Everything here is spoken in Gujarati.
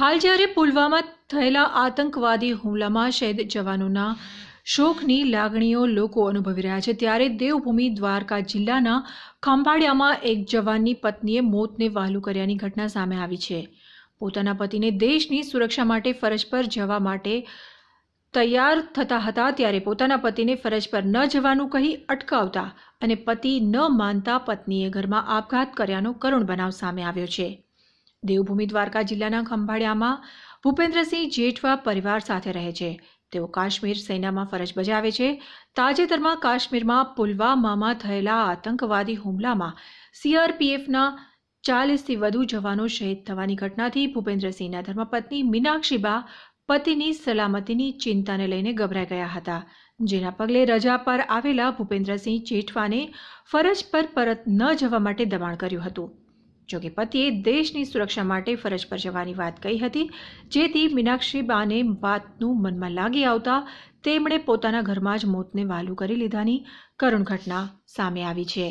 હાલ જ્યારે પુલવામા થયેલા આતંકવાદી હુમલામાં શહીદ જવાનોના શોકની લાગણીઓ લોકો અનુભવી રહ્યા છે ત્યારે દેવભૂમિ દ્વારકા જિલ્લાના ખંભાળિયામાં એક જવાનની પત્નીએ મોતને વહાલું કર્યાની ઘટના સામે આવી છે પોતાના પતિને દેશની સુરક્ષા માટે ફરજ પર જવા માટે તૈયાર થતા હતા ત્યારે પોતાના પતિને ફરજ પર ન જવાનું કહી અટકાવતા અને પતિ ન માનતા પત્નીએ ઘરમાં આપઘાત કર્યાનો કરુણ બનાવ સામે આવ્યો છે દેવભૂમિ દ્વારકા જિલ્લાના ખંભાળિયામાં ભૂપેન્દ્રસિંહ જેઠવા પરિવાર સાથે રહે છે તેઓ કાશ્મીર સેનામાં ફરજ બજાવે છે તાજેતરમાં કાશ્મીરમાં પુલવામામાં થયેલા આતંકવાદી હુમલામાં સીઆરપીએફના ચાલીસથી વધુ જવાનો શહીદ થવાની ઘટનાથી ભૂપેન્દ્રસિંહના ધર્મપત્ની મીનાક્ષીબા પતિની સલામતીની ચિંતાને લઈને ગભરાઈ ગયા હતા જેના પગલે રજા પર આવેલા ભૂપેન્દ્રસિંહ જેઠવાને ફરજ પર પરત ન જવા માટે દબાણ કર્યું હતું જોકે પતિએ દેશની સુરક્ષા માટે ફરજ પર જવાની વાત કહી હતી જેથી મીનાક્ષી બાને વાતનું મનમાં લાગી આવતા તેમણે પોતાના ઘરમાં જ મોતને વાલું કરી લીધાની કરુણ ઘટના સામે આવી છે